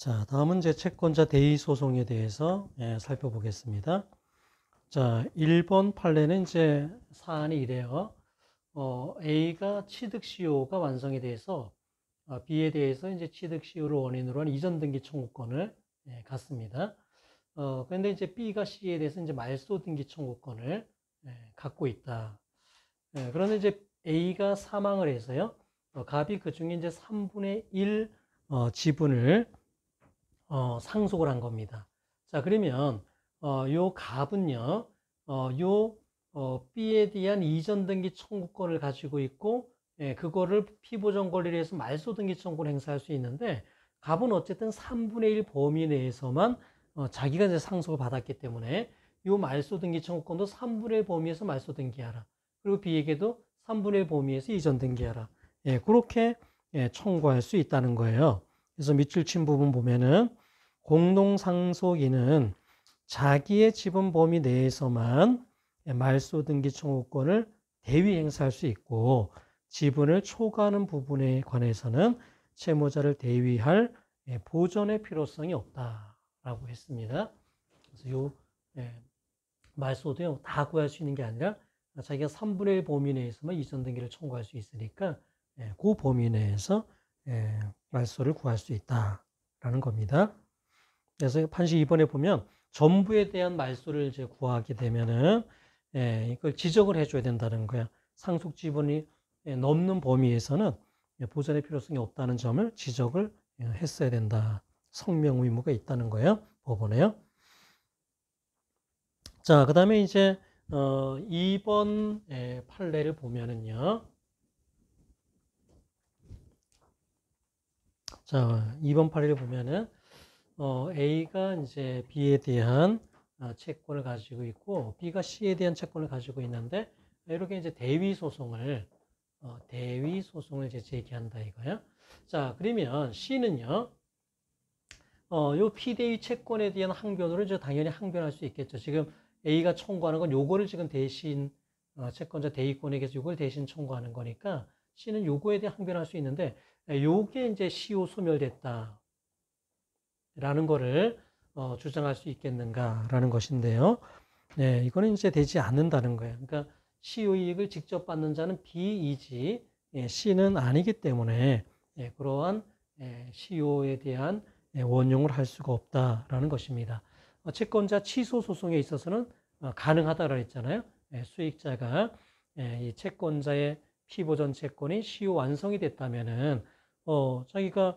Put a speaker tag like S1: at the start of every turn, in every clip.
S1: 자, 다음은 제 채권자 대의 소송에 대해서 예, 살펴보겠습니다. 자, 1번 판례는 이제 사안이 이래요. 어, A가 취득시효가 e 완성이 돼서 어, B에 대해서 이제 취득시효를 e 원인으로 한 이전 등기 청구권을 예, 갖습니다. 어, 그데 이제 B가 C에 대해서 이제 말소 등기 청구권을 예, 갖고 있다. 예, 그런데 이제 A가 사망을 해서요. 어, 갑이 그 중에 이제 3분의 1 어, 지분을 어, 상속을 한 겁니다. 자, 그러면 어, 요 갑은요, 어, 요 어, B에 대한 이전 등기 청구권을 가지고 있고, 예, 그거를 피보전 권리를 해서 말소 등기 청구를 행사할 수 있는데, 갑은 어쨌든 3분의 1 범위 내에서만 어, 자기가 이제 상속을 받았기 때문에 요 말소 등기 청구권도 3분의 1 범위에서 말소 등기하라. 그리고 B에게도 3분의 1 범위에서 이전 등기하라. 예, 그렇게 예, 청구할 수 있다는 거예요. 그래서 밑줄 친 부분 보면은 공동상속인은 자기의 지분 범위 내에서만 말소 등기 청구권을 대위 행사할 수 있고 지분을 초과하는 부분에 관해서는 채무자를 대위할 예, 보전의 필요성이 없다라고 했습니다. 그래서 이 예, 말소도요 다 구할 수 있는 게 아니라 자기가 3분의 1 범위 내에서만 이전 등기를 청구할 수 있으니까 예, 그 범위 내에서 말소를 구할 수 있다라는 겁니다. 그래서 판시 2번에 보면 전부에 대한 말소를 이제 구하게 되면은 예, 이걸 지적을 해줘야 된다는 거야. 상속 지분이 예, 넘는 범위에서는 예, 보전의 필요성이 없다는 점을 지적을 예, 했어야 된다. 성명 의무가 있다는 거예요. 법원에요. 자, 그 다음에 이제 어, 2번 판례를 보면은요. 자, 2번 판례를 보면은 어, A가 이제 B에 대한 어, 채권을 가지고 있고 B가 C에 대한 채권을 가지고 있는데 이렇게 이제 대위 소송을 어, 대위 소송을 이제 제기한다 이거야. 자 그러면 C는요. 어, 요 피대위 채권에 대한 항변으로 이제 당연히 항변할 수 있겠죠. 지금 A가 청구하는 건 요거를 지금 대신 어, 채권자 대위권에게서 요걸 대신 청구하는 거니까 C는 요거에 대해 항변할 수 있는데 요게 이제 시효 소멸됐다. 라는 거를 어, 주장할 수 있겠는가라는 것인데요. 네, 이거는 이제 되지 않는다는 거예요. 그러니까 시의익을 직접 받는 자는 비이지 예, 시는 아니기 때문에 예, 그러한 예, 시효에 대한 예, 원용을 할 수가 없다라는 것입니다. 어, 채권자 취소 소송에 있어서는 어, 가능하다라 했잖아요. 예, 수익자가 예, 이 채권자의 피보전 채권이 시효 완성이 됐다면은 어, 자기가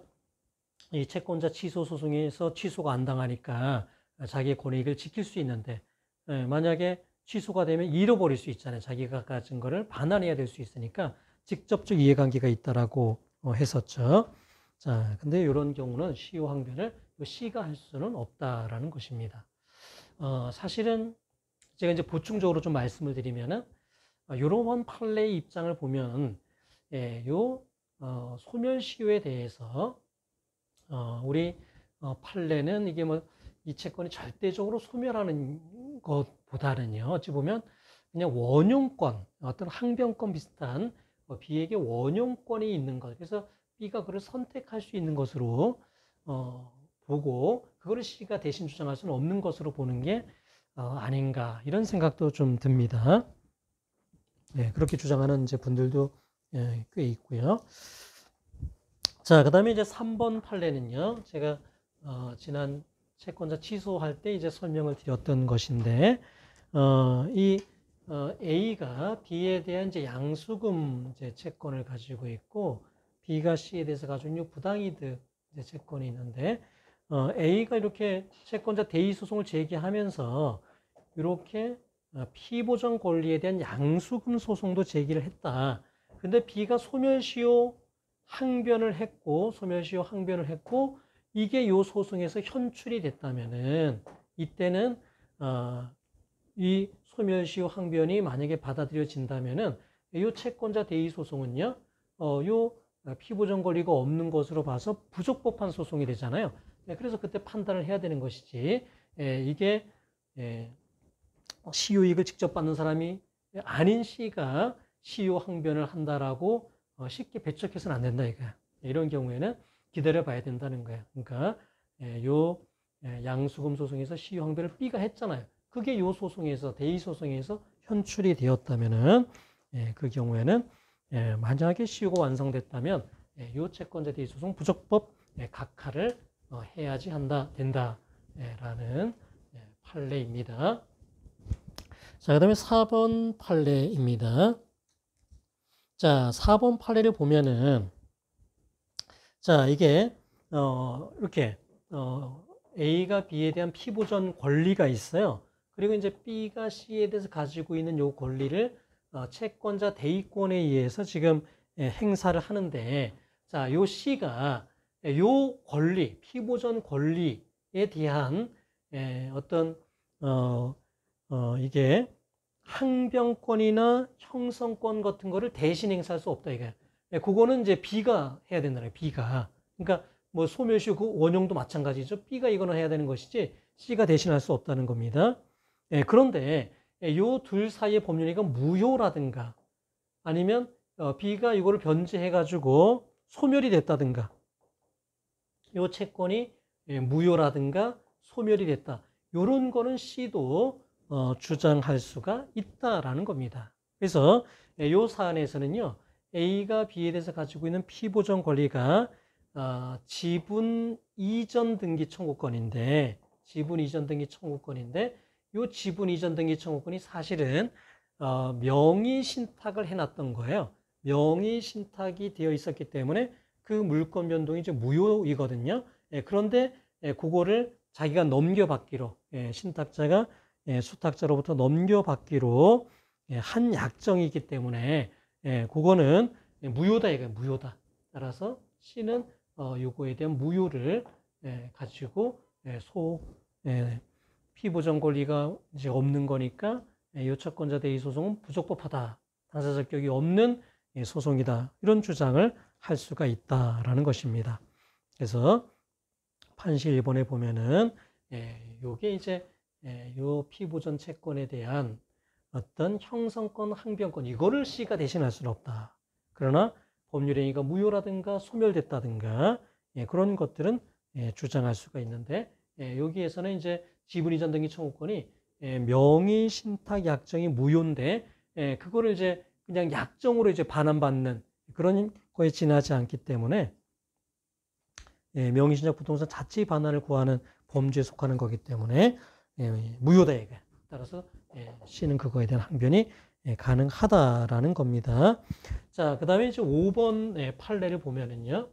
S1: 이 채권자 취소 소송에서 취소가 안 당하니까 자기의 권익을 지킬 수 있는데 예, 만약에 취소가 되면 잃어버릴 수 있잖아요. 자기가 가진 거를 반환해야 될 수 있으니까 직접적 이해관계가 있다라고 어, 했었죠. 자, 근데 이런 경우는 시효 항변을 시가 할 수는 없다라는 것입니다. 어, 사실은 제가 이제 보충적으로 좀 말씀을 드리면은 어, 요런 판례의 입장을 보면 예, 요 어, 소멸시효에 대해서 어, 우리 어, 판례는 이게 뭐 이 채권이 절대적으로 소멸하는 것보다는요. 어찌 보면 그냥 원용권, 어떤 항변권 비슷한 어, 뭐 B에게 원용권이 있는 것. 그래서 B가 그를 선택할 수 있는 것으로 어, 보고 그거를 C가 대신 주장할 수는 없는 것으로 보는 게 어, 아닌가 이런 생각도 좀 듭니다. 네, 그렇게 주장하는 이제 분들도 예, 꽤 있고요. 자, 그 다음에 이제 3번 판례는요. 제가 어, 지난 채권자 취소할 때 이제 설명을 드렸던 것인데, 어, 이 어, A가 B에 대한 이제 양수금 이제 채권을 가지고 있고, B가 C에 대해서 가지고 있는 부당이득 이제 채권이 있는데, 어, A가 이렇게 채권자 대의 소송을 제기하면서 이렇게 어, 피보전 권리에 대한 양수금 소송도 제기를 했다. 근데 B가 소멸시효 항변을 했고 소멸시효 항변을 했고 이게 요 소송에서 현출이 됐다면은 이때는 어, 이 소멸시효 항변이 만약에 받아들여진다면은 요 채권자 대위 소송은요 어, 요 피보전 권리가 없는 것으로 봐서 부적법한 소송이 되잖아요. 네, 그래서 그때 판단을 해야 되는 것이지 에, 예, 이게 에, 예, 시효익을 이 직접 받는 사람이 아닌 시가 시효 항변을 한다라고 어, 쉽게 배척해서는 안 된다 이거야. 이런 경우에는 기다려봐야 된다는 거야. 그러니까 예, 요 예, 양수금 소송에서 시황별을 B가 했잖아요. 그게 요 소송에서 대의 소송에서 현출이 되었다면은 예, 그 경우에는 만약에 시효가 완성됐다면 요 채권자 대의 소송 부적법 각하를 어, 해야지 한다 된다라는 판례입니다. 자, 그 다음에 4번 판례입니다. 자, 4번 판례를 보면은 자, 이게 어, 이렇게 어, A가 B에 대한 피보전 권리가 있어요. 그리고 이제 B가 C에 대해서 가지고 있는 요 권리를 어, 채권자 대위권에 의해서 지금 예, 행사를 하는데 자, 요 C가 예, 요 권리, 피보전 권리에 대한 예, 어떤 어, 어, 이게 항병권이나 형성권 같은 거를 대신 행사할 수 없다 이거예요. 그거는 이제 B가 해야 된다는 거예요. B가. 그러니까 뭐 소멸시 효그 원형도 마찬가지죠. B가 이거는 해야 되는 것이지 C가 대신할 수 없다는 겁니다. 예, 그런데 예, 요 둘 사이의 법률이가 무효라든가 아니면 어, B가 이거를 변제해 가지고 소멸이 됐다든가 요 채권이 예, 무효라든가 소멸이 됐다. 요런 거는 C도 어, 주장할 수가 있다라는 겁니다. 그래서 이 예, 사안에서는요, A가 B에 대해서 가지고 있는 피보전 권리가 어, 지분 이전 등기 청구권인데, 지분 이전 등기 청구권인데, 이 지분 이전 등기 청구권이 사실은 어, 명의 신탁을 해놨던 거예요. 명의 신탁이 되어 있었기 때문에 그 물권 변동이 이제 무효이거든요. 예, 그런데 예, 그거를 자기가 넘겨받기로 예, 신탁자가 예, 수탁자로부터 넘겨받기로 예, 한 약정이기 때문에 예, 그거는 무효다 이거 무효다. 따라서 C는 어, 요거에 대한 무효를 가지고 소 피보전 권리가 이제 없는 거니까 요차권자 대의 소송은 부적법하다. 당사 적격이 없는 소송이다. 이런 주장을 할 수가 있다라는 것입니다. 그래서 판시 1번에 보면은 이게 이제 예, 요 피보전 채권에 대한 어떤 형성권, 항변권 이거를 시가 대신할 수는 없다. 그러나 법률행위가 무효라든가 소멸됐다든가 예, 그런 것들은 예, 주장할 수가 있는데 예, 여기에서는 이제 지분 이전 등기 청구권이 예, 명의 신탁 약정이 무효인데 예, 그거를 이제 그냥 약정으로 이제 반환받는 그런 거에 지나지 않기 때문에 예, 명의 신탁 부동산 자체 반환을 구하는 범죄에 속하는 거기 때문에 예, 예, 무효다 얘가. 따라서 C는 예, 그거에 대한 항변이 가능하다라는 겁니다. 자, 그 다음에 이제 5번 판례를 보면은요.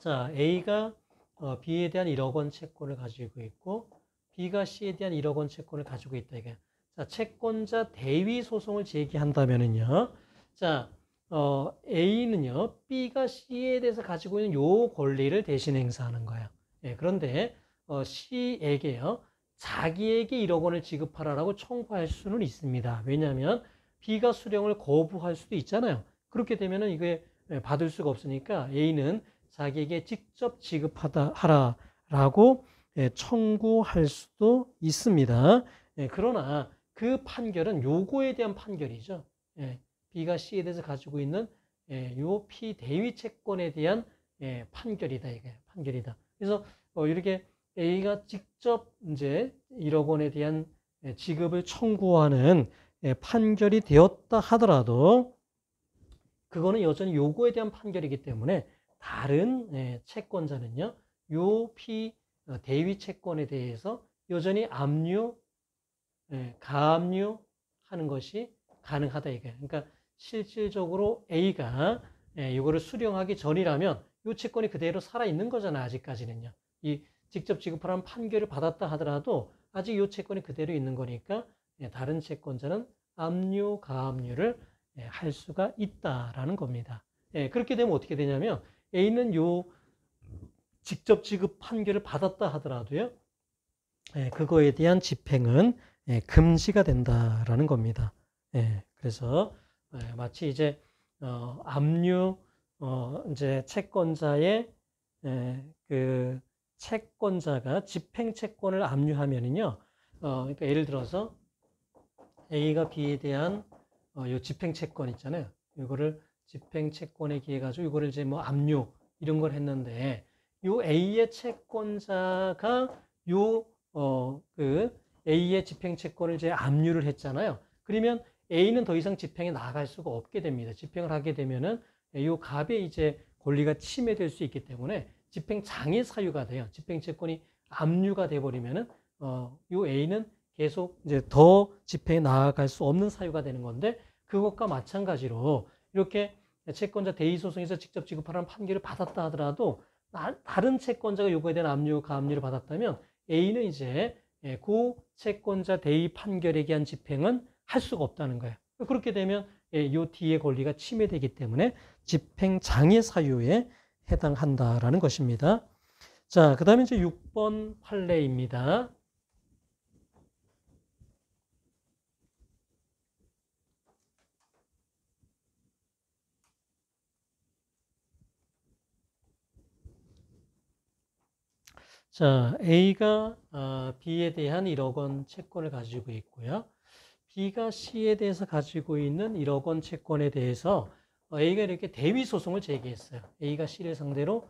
S1: 자, A가 어, B에 대한 1억 원 채권을 가지고 있고, B가 C에 대한 1억 원 채권을 가지고 있다. 이게. 자, 채권자 대위 소송을 제기한다면은요. 자, 어, A는요, B가 C에 대해서 가지고 있는 요 권리를 대신 행사하는 거예요. 예, 그런데 어, C에게요, 자기에게 1억 원을 지급하라라고 청구할 수는 있습니다. 왜냐하면 B가 수령을 거부할 수도 있잖아요. 그렇게 되면은 이게 예, 받을 수가 없으니까 A는 자기에게 직접 지급하다 하라라고 예, 청구할 수도 있습니다. 예, 그러나 그 판결은 요거에 대한 판결이죠. B가 C에 대해서 가지고 있는 예, 요 P 대위 채권에 대한 예, 판결이다 이게 판결이다. 그래서 어, 이렇게 A가 직접 이제 1억 원에 대한 예, 지급을 청구하는 예, 판결이 되었다 하더라도 그거는 여전히 요거에 대한 판결이기 때문에 다른 예, 채권자는요 요 P 어, 대위 채권에 대해서 여전히 압류, 예, 가압류 하는 것이 가능하다 이거 그러니까 실질적으로 A가 이거를 예, 수령하기 전이라면 이 채권이 그대로 살아있는 거잖아 아직까지는요. 이 직접 지급을 는 판결을 받았다 하더라도 아직 이 채권이 그대로 있는 거니까 예, 다른 채권자는 압류, 가압류를 예, 할 수가 있다라는 겁니다. 그렇게 되면 어떻게 되냐면 A는 이 직접 지급 판결을 받았다 하더라도요. 그거에 대한 집행은 금지가 된다라는 겁니다. 그래서 네, 마치 이제 어, 압류 어, 이제 채권자의 에, 예, 그 채권자가 집행 채권을 압류하면은요. 어, 그러니까 예를 들어서 A가 B에 대한 어, 요 집행 채권 있잖아요. 이거를 집행 채권에 기해 가지고 이거를 이제 뭐 압류 이런 걸 했는데 요 A의 채권자가 요어그 A의 집행 채권을 이제 압류를 했잖아요. 그러면 A는 더 이상 집행에 나아갈 수가 없게 됩니다. 집행을 하게 되면은 이 갑의 이제 권리가 침해될 수 있기 때문에 집행 장애 사유가 돼요. 집행 채권이 압류가 돼 버리면은 어이 A는 계속 이제 더 집행에 나아갈 수 없는 사유가 되는 건데 그것과 마찬가지로 이렇게 채권자 대의 소송에서 직접 지급하라는 판결을 받았다 하더라도 다른 채권자가 요구에 대한 압류 가압류를 그 받았다면 A는 이제 예, 고 채권자 대의 판결에 대한 집행은 할 수가 없다는 거예요. 그렇게 되면 이 예, 뒤의 권리가 침해되기 때문에 집행장애 사유에 해당한다라는 것입니다. 자, 그 다음에 이제 6번 판례입니다. 자, A가 아, B에 대한 1억 원 채권을 가지고 있고요. B가 C에 대해서 가지고 있는 1억 원 채권에 대해서 A가 이렇게 대위 소송을 제기했어요. A가 C를 상대로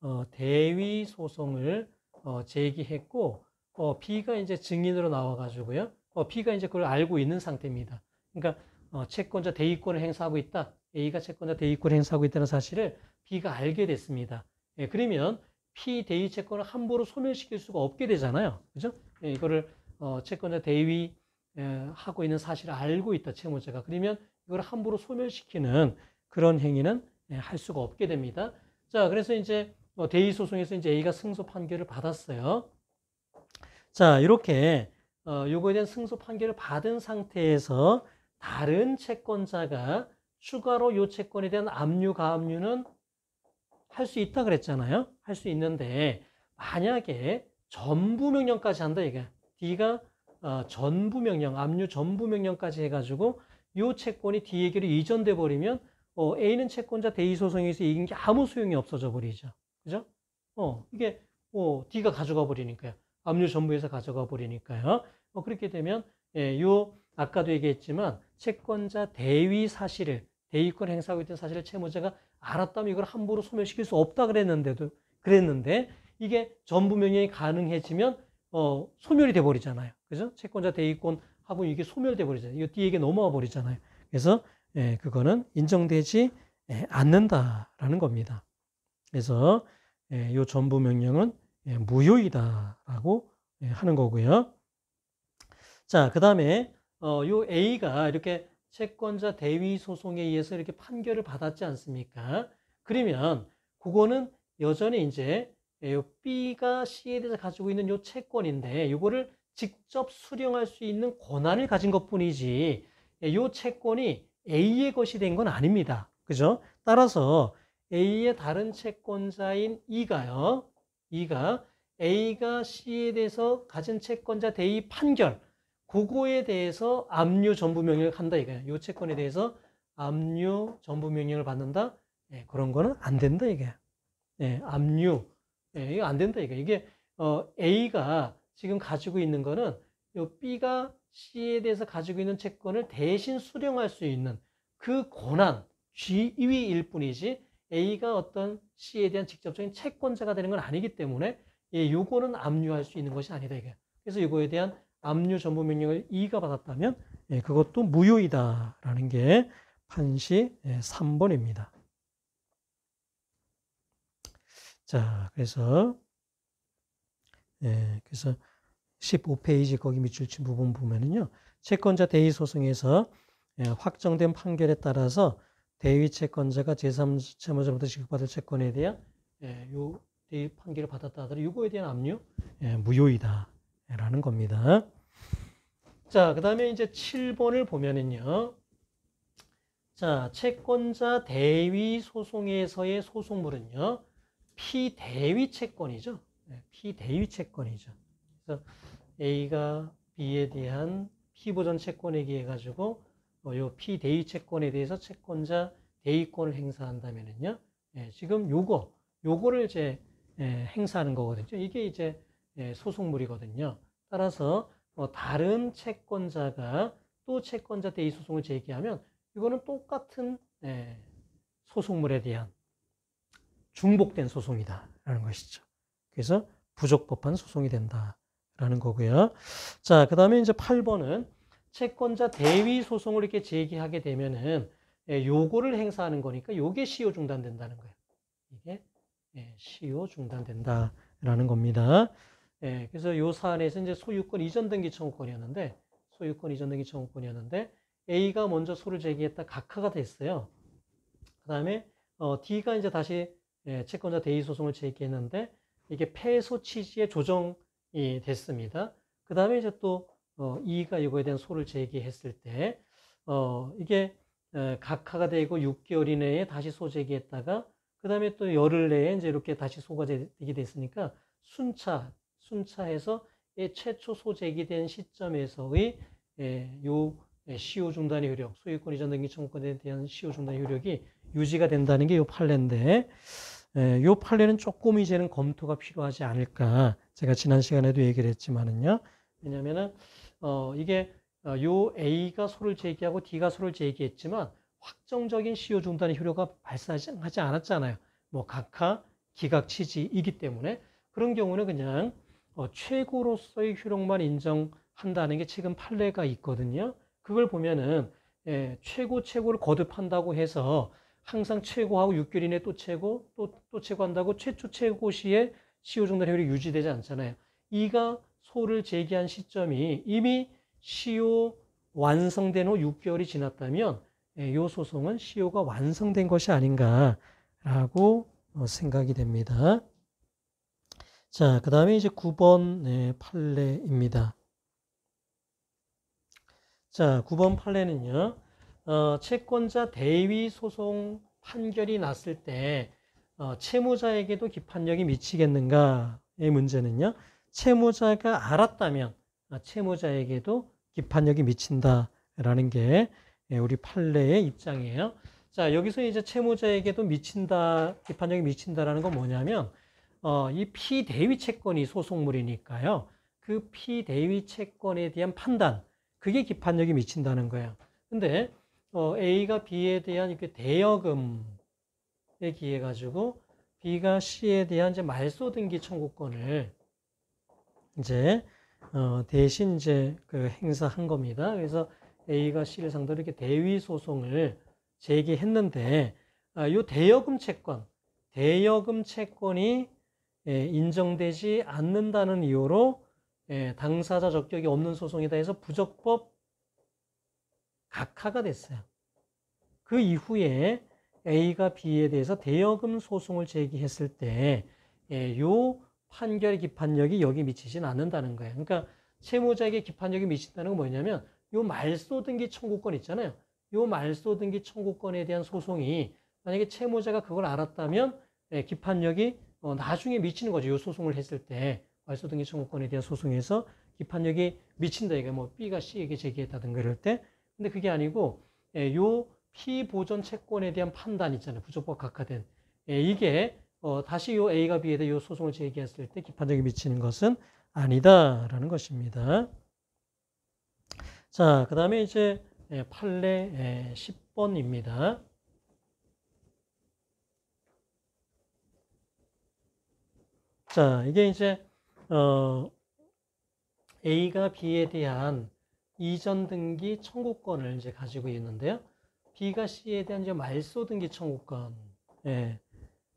S1: 어, 대위 소송을 어, 제기했고 어, B가 이제 증인으로 나와가지고요. B가 이제 그걸 알고 있는 상태입니다. 그러니까 채권자 대위권을 행사하고 있다. A가 채권자 대위권을 행사하고 있다는 사실을 B가 알게 됐습니다. 예, 그러면 P 대위 채권을 함부로 소멸시킬 수가 없게 되잖아요. 그죠? 예, 이거를 채권자 대위 예, 하고 있는 사실을 알고 있다 채무자가 그러면 이걸 함부로 소멸시키는 그런 행위는 예, 할 수가 없게 됩니다. 자 그래서 이제 뭐 대의 소송에서 이제 A가 승소 판결을 받았어요. 자 이렇게 어, 요거에 대한 승소 판결을 받은 상태에서 다른 채권자가 추가로 요 채권에 대한 압류 가압류는 할 수 있다 그랬잖아요. 할 수 있는데 만약에 전부 명령까지 한다 이게 D가 어, 전부 명령, 압류 전부 명령까지 해가지고 이 채권이 D에게로 이전돼 버리면 어, A는 채권자 대의 소송에서 이긴 게 아무 소용이 없어져 버리죠. 그죠? 어, 이게 어, D가 가져가 버리니까요. 압류 전부에서 가져가 버리니까요. 어, 그렇게 되면 예, 요 아까도 얘기했지만 채권자 대위 사실을 대위권 행사하고 있던 사실을 채무자가 알았다면 이걸 함부로 소멸시킬 수 없다 그랬는데도 그랬는데 이게 전부 명령이 가능해지면 어, 소멸이 돼 버리잖아요. 그죠? 채권자 대위권 하은 이게 소멸돼 버리잖아요. 이거 D에게 넘어와 버리잖아요. 그래서 예, 그거는 인정되지 예, 않는다라는 겁니다. 그래서 예, 이 전부 명령은 예, 무효이다라고 예, 하는 거고요. 자, 그 다음에 어, 요 A가 이렇게 채권자 대위 소송에 의해서 이렇게 판결을 받았지 않습니까? 그러면 그거는 여전히 이제 예, B가 C에 대해서 가지고 있는 요 채권인데 이거를 직접 수령할 수 있는 권한을 가진 것뿐이지 예, 요 채권이 A의 것이 된 건 아닙니다. 그죠? 따라서 A의 다른 채권자인 E가요. E가 A가 C에 대해서 가진 채권자 대의 판결 그거에 대해서 압류 전부 명령을 한다 이거예요이 채권에 대해서 압류 전부 명령을 받는다. 예, 그런 거는 안 된다 이게. 예, 압류 예, 이거 안 된다 이거. 이게 어, A가 지금 가지고 있는 거는 요 B가 C에 대해서 가지고 있는 채권을 대신 수령할 수 있는 그 권한 지위일 뿐이지 A가 어떤 C에 대한 직접적인 채권자가 되는 건 아니기 때문에 예, 요거는 압류할 수 있는 것이 아니다 이게. 그래서 이거에 대한 압류 전부 명령을 E가 받았다면 예, 그것도 무효이다라는 게 판시 3번입니다. 예, 자, 그래서, 예, 그래서 15페이지 거기 밑줄 친 부분 보면은요. 채권자 대의 소송에서 예, 확정된 판결에 따라서 대위 채권자가 제3채무자로부터 지급받을 채권에 대한 예, 요 대위 판결을 받았다 하더라도 이거에 대한 압류 예, 무효이다. 라는 겁니다. 자, 그 다음에 이제 7번을 보면은요. 자, 채권자 대위 소송에서의 소송물은요. 피대위 채권이죠. 피대위 네, 채권이죠. 그래서 A가 B에 대한 피보전 채권에게 해가지고 이 어, 피대위 채권에 대해서 채권자 대위권을 행사한다면은요. 예, 지금 요거 요거를 이제 예, 행사하는 거거든요. 이게 이제 예, 소송물이거든요. 따라서 뭐 다른 채권자가 또 채권자 대위 소송을 제기하면 이거는 똑같은 소송물에 대한 중복된 소송이다라는 것이죠. 그래서 부적법한 소송이 된다라는 거고요. 자, 그다음에 이제 8번은 채권자 대위 소송을 이렇게 제기하게 되면은 예, 요거를 행사하는 거니까 요게 시효 중단된다는 거예요. 이게 예, 시효 중단된다라는 겁니다. 예, 그래서 요 사안에서 이제 소유권 이전 등기 청구권이었는데 소유권 이전 등기 청구권이었는데 A가 먼저 소를 제기했다 각하가 됐어요. 그다음에 어, D가 이제 다시 예, 채권자 대위 소송을 제기했는데 이게 패소 취지의 조정이 됐습니다. 그 다음에 이제 또 어, 이가 이거에 대한 소를 제기했을 때 어, 이게 에, 각하가 되고 6개월 이내에 다시 소 제기했다가 그 다음에 또 열흘 내에 이제 이렇게 다시 소가 되게 됐으니까 순차 순차해서 예, 최초 소 제기된 시점에서의 에, 예, 요 예, 시효 중단의 효력, 소유권 이전 등기 청구권에 대한 시효 중단의 효력이 유지가 된다는 게 이 판례인데 예, 요 판례는 조금 이제는 검토가 필요하지 않을까. 제가 지난 시간에도 얘기를 했지만은요. 왜냐면은, 어, 이게, 어, 요 A가 소를 제기하고 D가 소를 제기했지만 확정적인 시효 중단의 효력가 발생하지 않았잖아요. 뭐 각하, 기각, 취지이기 때문에 그런 경우는 그냥 어, 최고로서의 효력만 인정한다는 게 지금 판례가 있거든요. 그걸 보면은 예, 최고 최고를 거듭한다고 해서 항상 최고하고 6개월 이내 또 최고, 또, 또 최고한다고 최초 최고 시에 CO 중단 효율이 유지되지 않잖아요. 이가 소를 제기한 시점이 이미 CO 완성된 후 6개월이 지났다면 이 예, 소송은 CO가 완성된 것이 아닌가라고 어, 생각이 됩니다. 자, 그 다음에 이제 9번 예, 판례입니다. 자, 9번 판례는요. 어, 채권자 대위 소송 판결이 났을 때 어, 채무자에게도 기판력이 미치겠는가의 문제는요. 채무자가 알았다면 아, 채무자에게도 기판력이 미친다라는 게 예, 우리 판례의 입장이에요. 자, 여기서 이제 채무자에게도 미친다, 기판력이 미친다라는 건 뭐냐면, 어, 이 피대위 채권이 소송물이니까요. 그 피대위 채권에 대한 판단, 그게 기판력이 미친다는 거예요. 근데 어, A가 B에 대한 이렇게 대여금에 기해 가지고 B가 C에 대한 이제 말소 등기 청구권을 이제 어, 대신 이제 그 행사한 겁니다. 그래서 A가 C를 상대로 이렇게 대위 소송을 제기했는데 아, 이 대여금 채권, 대여금 채권이 예, 인정되지 않는다는 이유로 예, 당사자 적격이 없는 소송이다 해서 부적법 각하가 됐어요. 그 이후에 A가 B에 대해서 대여금 소송을 제기했을 때, 예, 요 판결의 기판력이 여기 미치진 않는다는 거예요. 그러니까 채무자에게 기판력이 미친다는 건 뭐냐면, 요 말소등기 청구권 있잖아요. 요 말소등기 청구권에 대한 소송이 만약에 채무자가 그걸 알았다면 예, 기판력이 어, 나중에 미치는 거죠. 요 소송을 했을 때 말소등기 청구권에 대한 소송에서 기판력이 미친다. 이게 뭐 B가 C에게 제기했다든가 이럴 때 근데 그게 아니고 예, 요피보전 채권에 대한 판단 있잖아요. 부족법 각하된 예, 이게 어, 다시 요 A가 B에 대해 요 소송을 제기했을 때 기판적인 미치는 것은 아니다라는 것입니다. 자, 그 다음에 이제 예, 판례 10번입니다. 예, 자, 이게 이제 어, A가 B에 대한 이전 등기 청구권을 이제 가지고 있는데요. B가 C에 대한 이제 말소 등기 청구권. 예.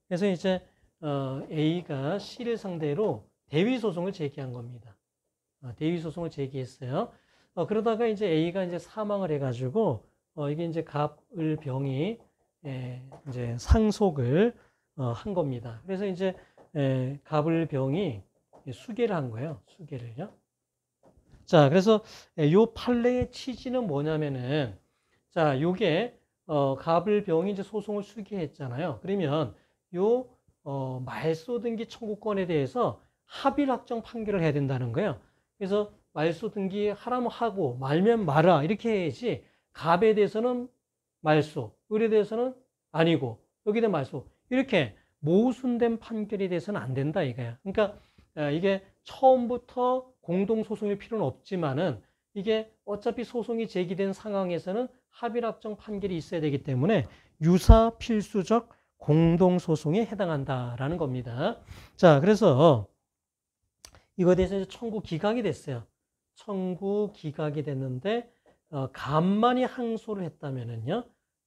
S1: 그래서 이제 어, A가 C를 상대로 대위 소송을 제기한 겁니다. 아, 대위 소송을 제기했어요. 어, 그러다가 이제 A가 이제 사망을 해가지고 어, 이게 이제 갑을 병이 예, 이제 상속을 어, 한 겁니다. 그래서 이제 예, 갑을 병이 수계를 한 거예요. 수계를요. 자, 그래서 예, 요 판례의 취지는 뭐냐면은 자, 요게 어, 가불병이 이제 소송을 수기했잖아요. 그러면 요 어, 말소 등기 청구권에 대해서 합의를 확정 판결을 해야 된다는 거예요. 그래서 말소 등기 하라면 하고 말면 말아 이렇게 해야지 갑에 대해서는 말소, 을에 대해서는 아니고 여기에 말소 이렇게 모순된 판결이 돼서는 안 된다 이거야. 그러니까 예, 이게 처음부터 공동소송일 필요는 없지만은 이게 어차피 소송이 제기된 상황에서는 합의합정 판결이 있어야 되기 때문에 유사 필수적 공동소송에 해당한다라는 겁니다. 자, 그래서 이거에 대해서 이제 청구 기각이 됐어요. 청구 기각이 됐는데 어, 간만이 항소를 했다면은요,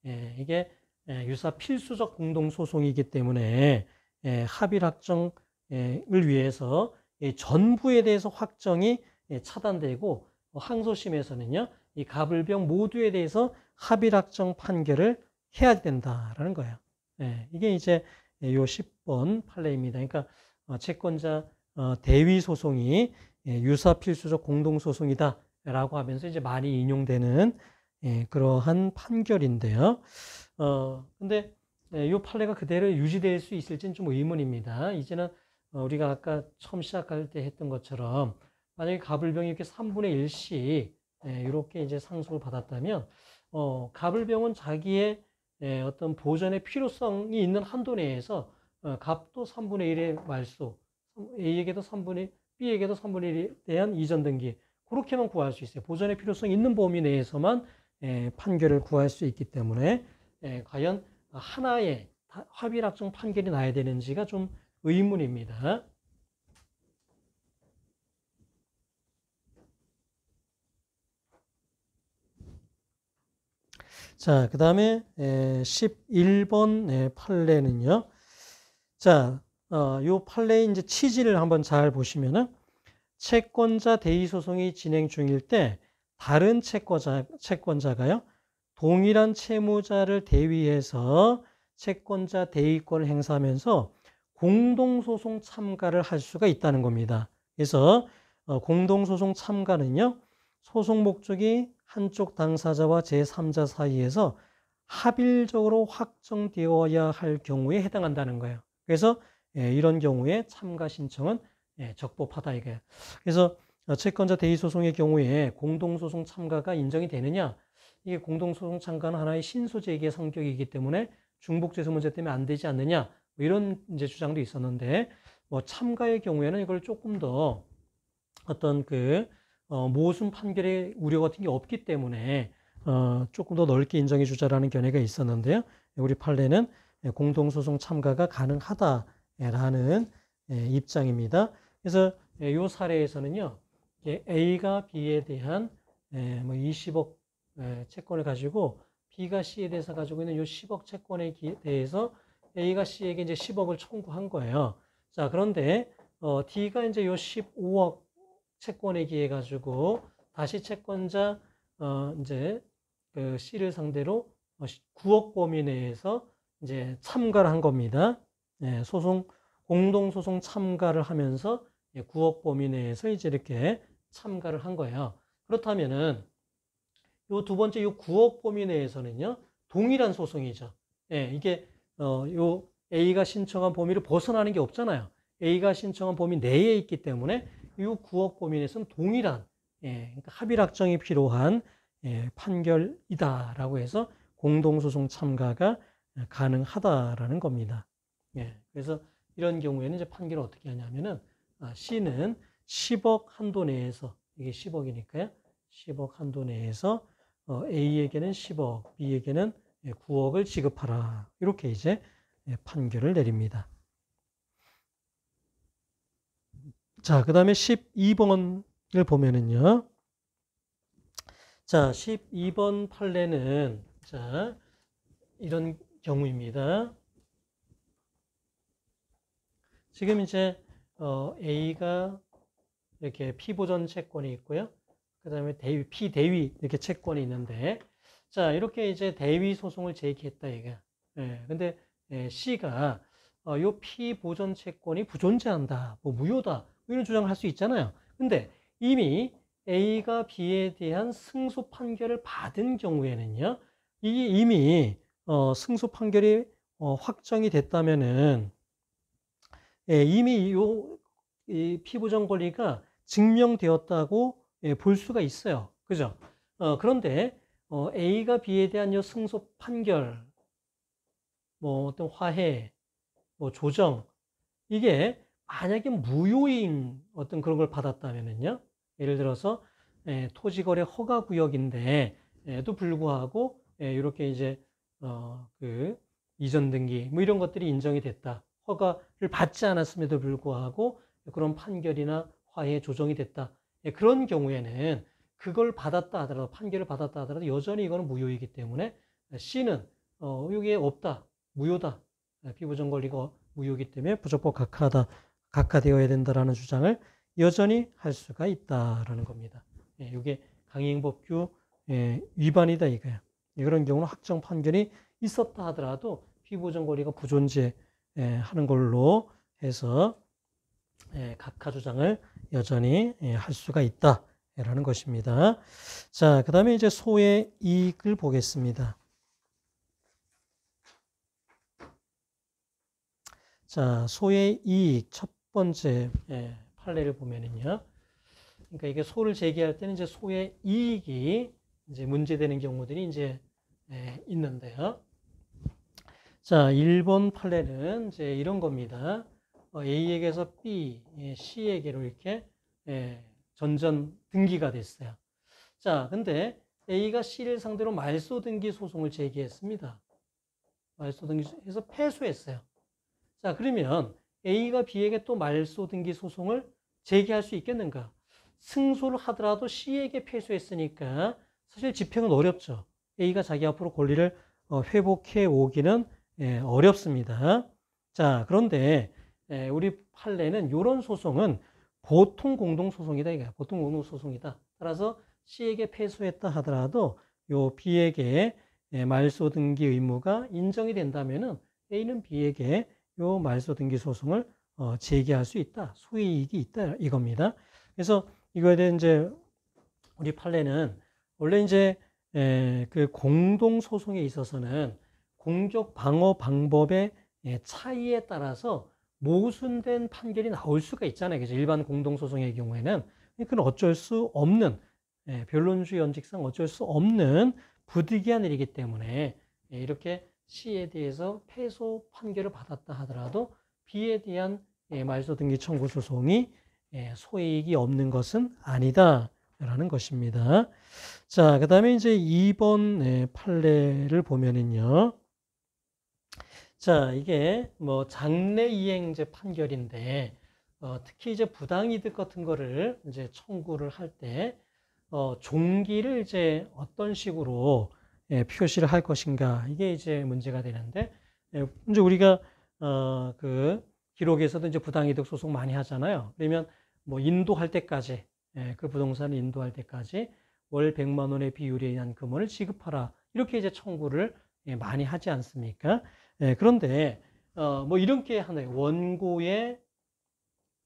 S1: 예, 이게 예, 유사 필수적 공동소송이기 때문에 예, 합의합정을 예, 위해서 예, 전부에 대해서 확정이 예, 차단되고 어, 항소심에서는요 이 가불병 모두에 대해서 합의 확정 판결을 해야 된다라는 거예요. 예, 이게 이제 요 10번 판례입니다. 그러니까 어, 채권자 어, 대위 소송이 유사 필수적 공동 소송이다라고 하면서 이제 많이 인용되는 그러한 판결인데요. 어 근데 이 판례가 그대로 유지될 수 있을지는 좀 의문입니다. 이제는 어, 우리가 아까 처음 시작할 때 했던 것처럼 만약에 가불병이 이렇게 3분의 1씩 이렇게 예, 이제 상속을 받았다면 어, 가불병은 자기의 예, 어떤 보전의 필요성이 있는 한도 내에서 어, 갑도 3분의 1의 말소, A에게도 3분의 B에게도 3분의 1에 대한 이전 등기 그렇게만 구할 수 있어요. 보전의 필요성 이 있는 범위 내에서만 예, 판결을 구할 수 있기 때문에 과연 하나의 합의락정 판결이 나야 되는지가 좀 의문입니다. 자, 그 다음에 11번 판례는요. 자, 어, 요 판례의 이제 취지를 한번 잘 보시면은 채권자 대의 소송이 진행 중일 때 다른 채권자, 채권자가요. 동일한 채무자를 대위해서 채권자 대위권을 행사하면서 공동소송 참가를 할 수가 있다는 겁니다. 그래서 어, 공동소송 참가는요, 소송 목적이 한쪽 당사자와 제3자 사이에서 합일적으로 확정되어야 할 경우에 해당한다는 거예요. 그래서 예, 이런 경우에 참가 신청은 예, 적법하다 이거예요 그래서 어, 채권자 대의 소송의 경우에 공동소송 참가가 인정이 되느냐? 이게 공동소송 참가는 하나의 신소재의 성격이기 때문에 중복재소 문제 때문에 안 되지 않느냐? 뭐 이런 이제 주장도 있었는데 뭐 참가의 경우에는 이걸 조금 더 어떤 그 어, 모순 판결의 우려 같은 게 없기 때문에 어, 조금 더 넓게 인정해 주자라는 견해가 있었는데요. 우리 판례는 예, 공동소송 참가가 가능하다라는 예, 입장입니다. 그래서 이 예, 사례에서는요, A가 B에 대한 20억 뭐 채권을 가지고 B가 C에 대해서 가지고 있는 이 10억 채권에 대해서 A가 C에게 이제 10억을 청구한 거예요. 자, 그런데 어, D가 이제 요 15억 채권에기 해가지고 다시 채권자 어, 이제 그 C를 상대로 9억 어, 범위 내에서 이제 참가를 한 겁니다. 예, 소송 공동 소송 참가를 하면서 9억 범위 내에서 이제 이렇게 참가를 한 거예요. 그렇다면은 요 두 번째 요 9억 범위 내에서는요 동일한 소송이죠. 예, 이게 어, 요 A가 신청한 범위를 벗어나는 게 없잖아요. A가 신청한 범위 내에 있기 때문에 이 구업 범위 내에서는 동일한 예, 그러니까 합일 확정이 필요한 예, 판결이다라고 해서 공동소송 참가가 가능하다라는 겁니다. 예, 그래서 이런 경우에는 이제 판결을 어떻게 하냐면은 아, C는 10억 한도 내에서 이게 10억이니까요. 10억 한도 내에서 어, A에게는 10억, B에게는 9억을 예, 지급하라. 이렇게 이제 예, 판결을 내립니다. 자, 그 다음에 12번을 보면은요. 자, 12번 판례는, 자, 이런 경우입니다. 지금 이제, 어, A가 이렇게 피보전 채권이 있고요. 그 다음에 대위, 피대위 이렇게 채권이 있는데, 자, 이렇게 이제 대위 소송을 제기했다 얘기 예, 근데 예, C가 어, 요 P 보전 채권이 부존재한다, 뭐 무효다 뭐 이런 주장을 할 수 있잖아요. 근데 이미 A가 B에 대한 승소 판결을 받은 경우에는요, 이게 이미 어, 승소 판결이 어, 확정이 됐다면은 예, 이미 요이 피보전 권리가 증명되었다고 예, 볼 수가 있어요. 그죠? 어, 그런데 어, A가 B에 대한 요 승소 판결, 뭐 어떤 화해, 뭐 조정, 이게 만약에 무효인 어떤 그런 걸받았다면요 예를 들어서 예, 토지거래 허가 구역인데도 불구하고 예, 이렇게 이제 어, 그 이전 등기 뭐 이런 것들이 인정이 됐다. 허가를 받지 않았음에도 불구하고 그런 판결이나 화해 조정이 됐다. 예, 그런 경우에는 그걸 받았다 하더라도 판결을 받았다 하더라도 여전히 이거는 무효이기 때문에 C는 어, 의혹이 없다, 무효다, 피부정 권리가 무효이기 때문에 부적법 각하다, 각하되어야 된다라는 주장을 여전히 할 수가 있다라는 겁니다. 예, 이게 강행법규 예, 위반이다 이거야. 예, 그런 경우는 확정 판결이 있었다 하더라도 피부정 권리가 부존재하는 예, 걸로 해서 예, 각하 주장을 여전히 예, 할 수가 있다. 라는 것입니다. 자, 그 다음에 이제 소의 이익을 보겠습니다. 자, 소의 이익 첫 번째 예, 판례를 보면은요. 그러니까 이게 소를 제기할 때는 이제 소의 이익이 이제 문제되는 경우들이 이제 예, 있는데요. 자, 1번 판례는 이제 이런 겁니다. 어, A에게서 B, 예, C에게로 이렇게 예, 전전 등기가 됐어요. 자, 근데 A가 C를 상대로 말소 등기 소송을 제기했습니다. 말소 등기에서 패소했어요. 자, 그러면 A가 B에게 또 말소 등기 소송을 제기할 수 있겠는가? 승소를 하더라도 C에게 패소했으니까 사실 집행은 어렵죠. A가 자기 앞으로 권리를 어, 회복해 오기는 예, 어렵습니다. 자, 그런데 예, 우리 판례는 이런 소송은 보통 공동소송이다 이거야. 보통 공동소송이다. 따라서 C에게 패소했다 하더라도 요 B에게 예, 말소 등기 의무가 인정이 된다면은 A는 B에게 요 말소 등기 소송을 어, 제기할 수 있다. 소이익이 있다 이겁니다. 그래서 이거에 대한 이제 우리 판례는 원래 이제 에, 예, 그 공동 소송에 있어서는 공적 방어 방법의 예, 차이에 따라서 모순된 판결이 나올 수가 있잖아요. 그래서 일반 공동소송의 경우에는 그건 어쩔 수 없는 예, 변론주 연직상 어쩔 수 없는 부득이한 일이기 때문에 예, 이렇게 C에 대해서 패소 판결을 받았다 하더라도 B에 대한 예, 말소 등기 청구 소송이 예, 소액이 없는 것은 아니다라는 것입니다. 자, 그다음에 이제 2번 예, 판례를 보면은요. 자, 이게 뭐장래 이행제 판결인데 어, 특히 이제 부당이득 같은 거를 이제 청구를 할 때 어, 종기를 이제 어떤 식으로 예, 표시를 할 것인가 이게 이제 문제가 되는데 예, 이제 우리가 어, 그 기록에서도 이제 부당이득 소송 많이 하잖아요. 그러면 뭐 인도할 때까지 예, 그 부동산을 인도할 때까지 월 100만 원의 비율에 의한 금원을 지급하라 이렇게 이제 청구를 예, 많이 하지 않습니까? 예, 그런데 어, 뭐이렇게하나요 원고의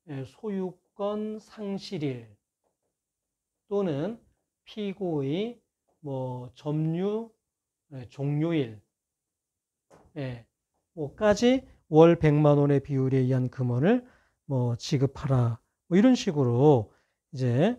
S1: 예, 소유권 상실일 또는 피고의 뭐 점유 예, 종료일 예, 뭐까지 월 100만 원의 비율에 의한 금원을 뭐 지급하라 뭐 이런 식으로 이제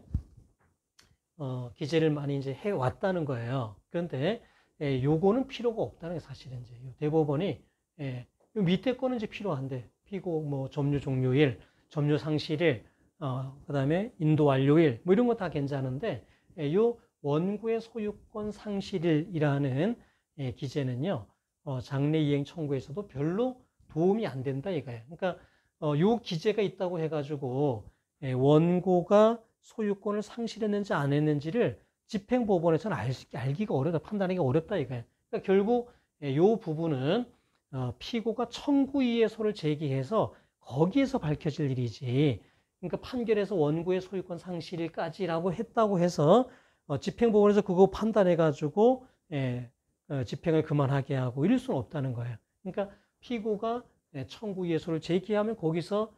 S1: 어, 기재를 많이 이제 해 왔다는 거예요. 그런데 예, 요거는 필요가 없다는 게 사실은 이제 대법원이 예, 요 밑에 거는 이제 필요한데 피고 뭐 점유 종료일, 점유 상실일, 어, 그다음에 인도 완료일 뭐 이런 거 다 괜찮은데 예, 요 원고의 소유권 상실일이라는 예, 기재는요 어, 장례 이행 청구에서도 별로 도움이 안 된다 이거예요. 그러니까 어, 요 기재가 있다고 해가지고 예, 원고가 소유권을 상실했는지 안 했는지를 집행법원에서는 알, 기가 어렵다, 판단하기 가 어렵다 이거예요. 그러니까 결국 이 예, 부분은 어, 피고가 청구이의 소를 제기해서 거기에서 밝혀질 일이지. 그러니까 판결에서 원고의 소유권 상실일까지라고 했다고 해서 어, 집행법원에서 그거 판단해가지고 예, 어, 집행을 그만하게 하고 이럴 수는 없다는 거예요. 그러니까 피고가 예, 청구 예소를 제기하면 거기서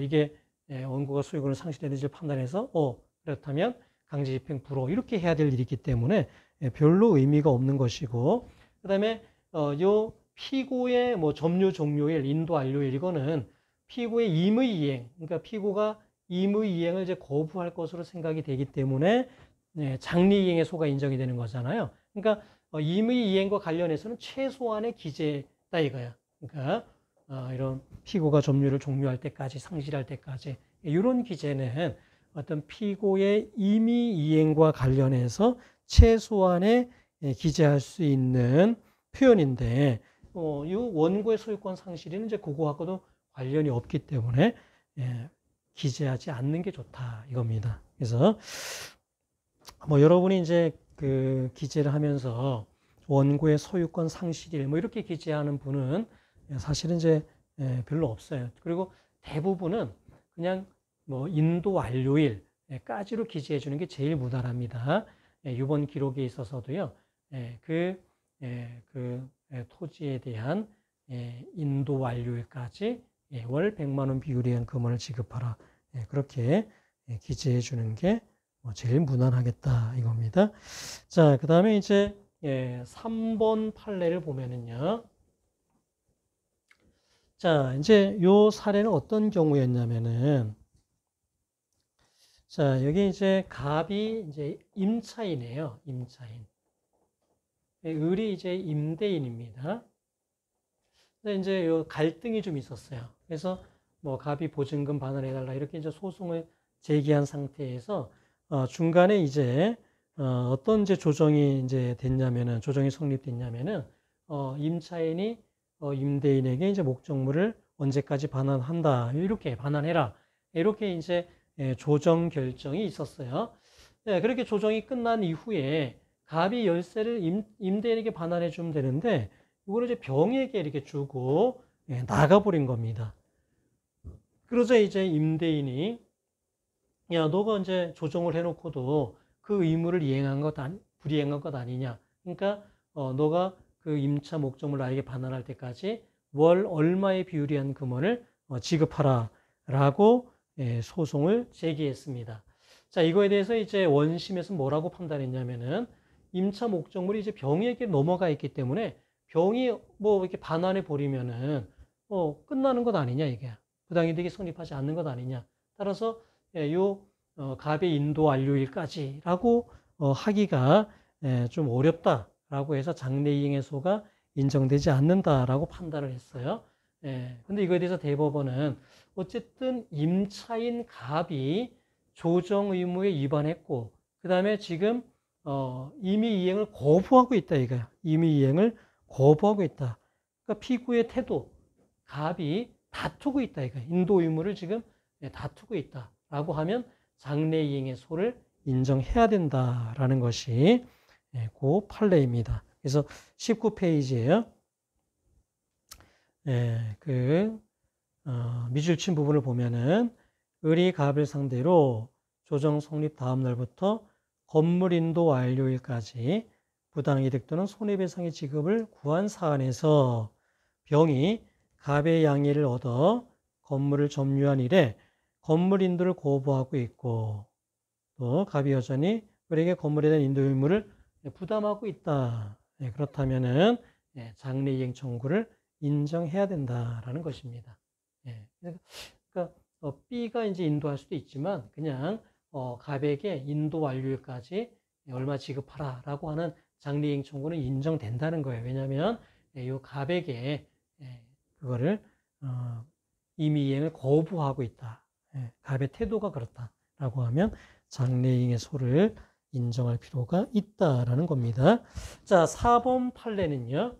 S1: 이게 원고가 소유권을 상실했는지 판단해서 어 그렇다면 강제 집행 불허 이렇게 해야 될 일이 기 때문에 예, 별로 의미가 없는 것이고 그다음에 어요 피고의 뭐 점유 종료일, 인도 완료일 이거는 피고의 임의 이행, 그러니까 피고가 임의 이행을 이제 거부할 것으로 생각이 되기 때문에 예, 장리 이행의 소가 인정이 되는 거잖아요. 그러니까 어, 임의 이행과 관련해서는 최소한의 기재다 이거야. 그러니까 어, 이런 피고가 점유를 종료할 때까지 상실할 때까지 이런 예, 기재는 어떤 피고의 임의 이행과 관련해서 최소한의 예, 기재할 수 있는 표현인데 어, 이 원고의 소유권 상실에는 이제 그거하고도 관련이 없기 때문에 예, 기재하지 않는 게 좋다 이겁니다. 그래서 뭐 여러분이 이제 그 기재를 하면서 원고의 소유권 상실일 뭐 이렇게 기재하는 분은 사실은 이제 예, 별로 없어요. 그리고 대부분은 그냥 뭐 인도 완료일까지로 예, 기재해 주는 게 제일 무난합니다. 예, 이번 기록에 있어서도요. 예, 그, 그 토지에 대한 인도 완료일까지 월 100만 원비율의 금원을 지급하라. 그렇게 기재해 주는 게 뭐 제일 무난하겠다 이겁니다. 자, 그 다음에 이제 3번 판례를 보면은요. 자, 이제 요 사례는 어떤 경우였냐면은 자, 여기 이제 갑이 이제 임차인이에요. 임차인. 예, 을이 이제 임대인입니다. 근데 이제 요 갈등이 좀 있었어요. 그래서 뭐 갑이 보증금 반환해 달라 이렇게 이제 소송을 제기한 상태에서 어, 중간에 이제 어, 어떤 이제 조정이 이제 됐냐면은 조정이 성립됐냐면은 어, 임차인이 어, 임대인에게 이제 목적물을 언제까지 반환한다 이렇게 반환해라 이렇게 이제 예, 조정 결정이 있었어요. 네, 그렇게 조정이 끝난 이후에 갑이 열쇠를 임, 대인에게 반환해 주면 되는데 이걸 이제 병에게 이렇게 주고 예, 나가버린 겁니다. 그러자 이제 임대인이 야 너가 이제 조정을 해놓고도 그 의무를 이행한 것 아니, 불이행한 것 아니냐. 그러니까 어, 너가 그 임차 목적물 나에게 반환할 때까지 월 얼마의 비율이 한 금원을 어, 지급하라라고 예, 소송을 제기했습니다. 자, 이거에 대해서 이제 원심에서 뭐라고 판단했냐면은 임차 목적물이 이제 병이에게 넘어가 있기 때문에 병이 뭐 이렇게 반환해 버리면은 어, 끝나는 것 아니냐 이게 부당이득이 성립하지 않는 것 아니냐. 따라서 예, 요 어, 갑의 인도 완료일까지라고 어, 하기가 예, 좀 어렵다라고 해서 장래이행 의소가 인정되지 않는다라고 판단을 했어요. 예. 근데 이거에 대해서 대법원은 어쨌든 임차인 갑이 조정 의무에 위반했고, 그 다음에 지금, 어, 이미 이행을 거부하고 있다 이거야. 이미 이행을 거부하고 있다. 그러니까 피고의 태도, 갑이 다투고 있다 이거야. 인도 의무를 지금 예, 다투고 있다. 라고 하면 장래 이행의 소를 인정해야 된다라는 것이 예, 고 판례입니다. 그래서 19페이지예요. 예, 그 어, 밑줄 친 부분을 보면은 을이 갑을 상대로 조정 성립 다음 날부터 건물 인도 완료일까지 부당이득 또는 손해배상의 지급을 구한 사안에서 병이 갑의 양해를 얻어 건물을 점유한 이래 건물 인도를 거부하고 있고 또 갑이 여전히 을에게 건물에 대한 인도 의무를 부담하고 있다. 예, 그렇다면은 예, 장례이행 청구를 인정해야 된다라는 것입니다. 예. 그러니까 어, B가 이제 인도할 수도 있지만 그냥 어, 갑에게 인도 완료일까지 얼마 지급하라라고 하는 장례행 청구는 인정된다는 거예요. 왜냐하면 이 예, 갑에게 예, 그거를 어, 임의 이행을 거부하고 있다. 예, 갑의 태도가 그렇다라고 하면 장례행의 소를 인정할 필요가 있다라는 겁니다. 자, 사범 판례는요.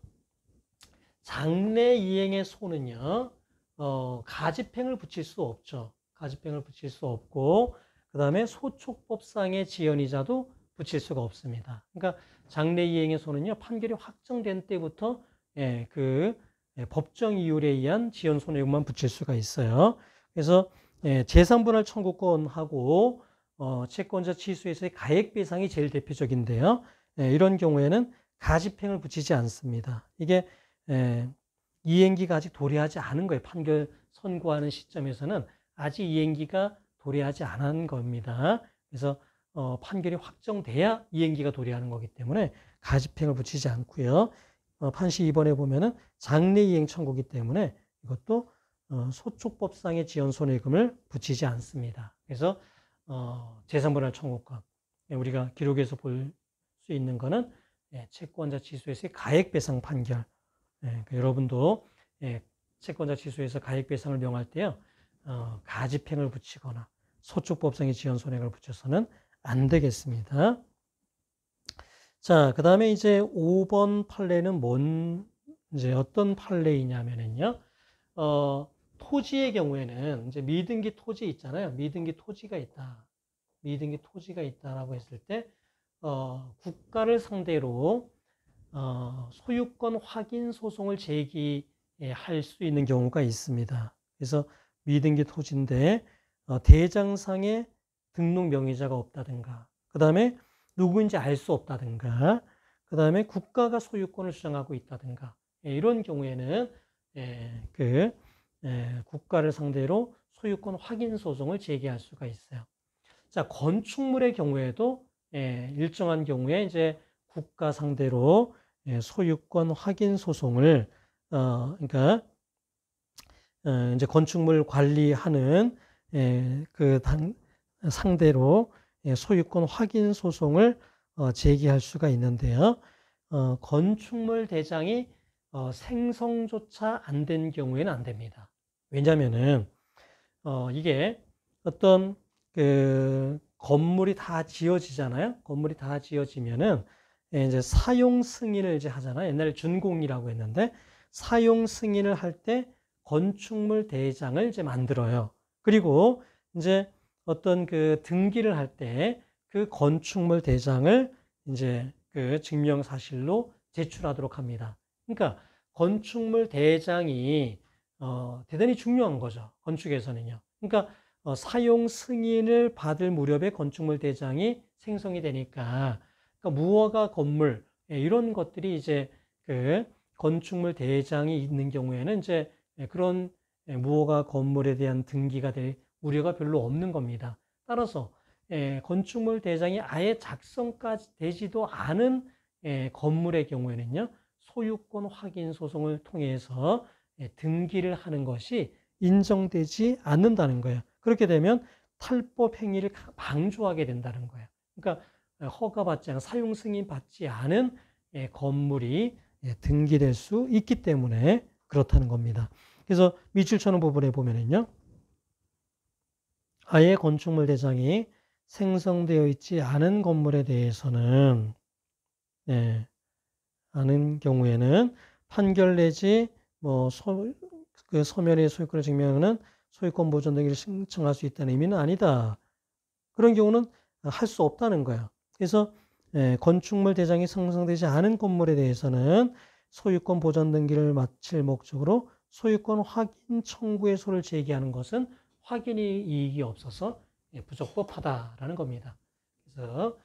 S1: 장래 이행의 소는요, 어, 가집행을 붙일 수 없죠. 가집행을 붙일 수 없고, 그 다음에 소촉법상의 지연이자도 붙일 수가 없습니다. 그러니까 장래 이행의 소는요, 판결이 확정된 때부터 예, 그 예, 법정 이율에 의한 지연 손해율만 붙일 수가 있어요. 그래서 예, 재산분할 청구권하고 어, 채권자 취소에서의 가액배상이 제일 대표적인데요. 예, 이런 경우에는 가집행을 붙이지 않습니다. 이게 예, 이행기가 아직 도래하지 않은 거예요. 판결 선고하는 시점에서는 아직 이행기가 도래하지 않은 겁니다. 그래서 어, 판결이 확정돼야 이행기가 도래하는 거기 때문에 가집행을 붙이지 않고요. 어, 판시 2번에 보면은 장례 이행 청구기 때문에 이것도 어, 소촉법상의 지연 손해금을 붙이지 않습니다. 그래서 어, 재산분할 청구권 예, 우리가 기록에서 볼 수 있는 거는 예, 채권자 지수에서의 가액배상 판결 예, 그러니까 여러분도 예, 채권자 취소에서 가액배상을 명할 때요. 어, 가집행을 붙이거나 소축법상의 지연 손해를 붙여서는 안 되겠습니다. 자, 그 다음에 이제 5번 판례는 뭔, 이제 어떤 판례이냐면은요, 어, 토지의 경우에는 이제 미등기 토지 있잖아요. 미등기 토지가 있다. 미등기 토지가 있다라고 했을 때, 어, 국가를 상대로 어, 소유권 확인 소송을 제기할 수 있는 경우가 있습니다. 그래서 미등기 토지인데 어, 대장상에 등록 명의자가 없다든가, 그 다음에 누구인지 알 수 없다든가, 그 다음에 국가가 소유권을 주장하고 있다든가 예, 이런 경우에는 예, 그 예, 국가를 상대로 소유권 확인 소송을 제기할 수가 있어요. 자 건축물의 경우에도 일정한 경우에 이제 국가 상대로 예, 소유권 확인 소송을 어, 그러니까 어, 이제 건축물 관리하는 예, 그 상대로 예, 소유권 확인 소송을 어, 제기할 수가 있는데요. 어, 건축물 대장이 생성조차 안 된 경우에는 안 됩니다. 왜냐하면은 이게 어떤 그 건물이 다 지어지잖아요. 건물이 다 지어지면은 예, 이제 사용 승인을 이제 하잖아요. 옛날에 준공이라고 했는데 사용 승인을 할 때 건축물 대장을 이제 만들어요. 그리고 이제 어떤 그 등기를 할 때 그 건축물 대장을 이제 그 증명 사실로 제출하도록 합니다. 그러니까 건축물 대장이 어 대단히 중요한 거죠. 건축에서는요. 그러니까 어 사용 승인을 받을 무렵에 건축물 대장이 생성이 되니까 그러니까 무허가 건물 예, 이런 것들이 이제 그 건축물 대장이 있는 경우에는 이제 예, 그런 예, 무허가 건물에 대한 등기가 될 우려가 별로 없는 겁니다. 따라서 예, 건축물 대장이 아예 작성까지 되지도 않은 건물의 경우에는요 소유권 확인 소송을 통해서 등기를 하는 것이 인정되지 않는다는 거예요. 그렇게 되면 탈법 행위를 방조하게 된다는 거예요. 그러니까 예, 허가받지 않은 사용 승인 받지 않은 예, 건물이 예, 등기될 수 있기 때문에 그렇다는 겁니다. 그래서 미출처는 부분에 보면은요. 아예 건축물 대장이 생성되어 있지 않은 건물에 대해서는 예, 않은 경우에는 판결 내지 뭐그 서면의 소유권을 증명하는 소유권 보존 등기 신청할 수 있다는 의미는 아니다. 그런 경우는 할 수 없다는 거야. 그래서 예, 건축물 대장이 상상되지 않은 건물에 대해서는 소유권 보전 등기를 마칠 목적으로 소유권 확인 청구의 소를 제기하는 것은 확인의 이익이 없어서 예, 부적법하다라는 겁니다. 그래서